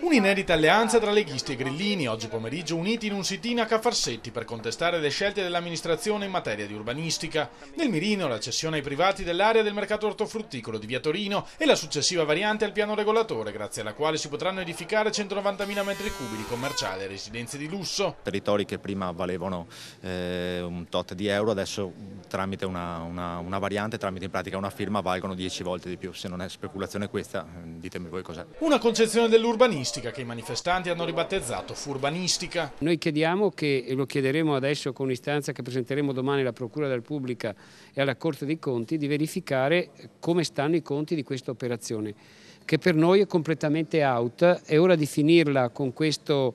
Un'inedita alleanza tra leghisti e grillini, oggi pomeriggio uniti in un sit-in a Caffarsetti per contestare le scelte dell'amministrazione in materia di urbanistica. Nel mirino la cessione ai privati dell'area del mercato ortofrutticolo di via Torino e la successiva variante al piano regolatore, grazie alla quale si potranno edificare 190.000 metri cubi di commerciale e residenze di lusso. Territori che prima valevano eh, un tot di euro, adesso tramite una, una, una variante, tramite in pratica una firma, valgono 10 volte di più. Se non è speculazione questa, eh, ditemi voi cos'è. Una concezione Associazione dell'Urbanistica che i manifestanti hanno ribattezzato Furbanistica. Noi chiediamo che, e lo chiederemo adesso con istanza che presenteremo domani alla Procura del Pubblica e alla Corte dei Conti, di verificare come stanno i conti di questa operazione, che per noi è completamente out, è ora di finirla con questo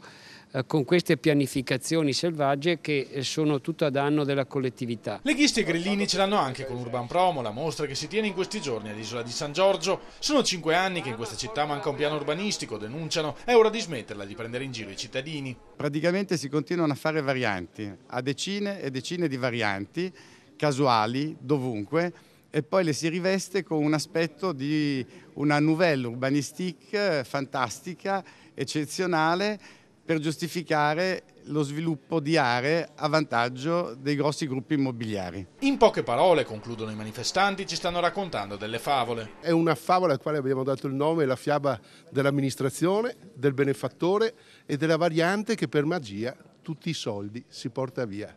eh, con queste pianificazioni selvagge che eh, sono tutto a danno della collettività. Leghisti e grillini ce l'hanno anche con Urban Promo, la mostra che si tiene in questi giorni all'isola di San Giorgio. Sono cinque anni che in questa città manca un piano urbanistico, denunciano, è ora di smetterla di prendere in giro i cittadini. Praticamente si continuano a fare varianti, a decine e decine di varianti, casuali, dovunque, e poi le si riveste con un aspetto di una nouvelle urbanistique eh, fantastica, eccezionale, per giustificare lo sviluppo di aree a vantaggio dei grossi gruppi immobiliari. In poche parole, concludono i manifestanti, ci stanno raccontando delle favole. È una favola al quale abbiamo dato il nome, la fiaba dell'amministrazione, del benefattore e della variante che per magia tutti i soldi si porta via.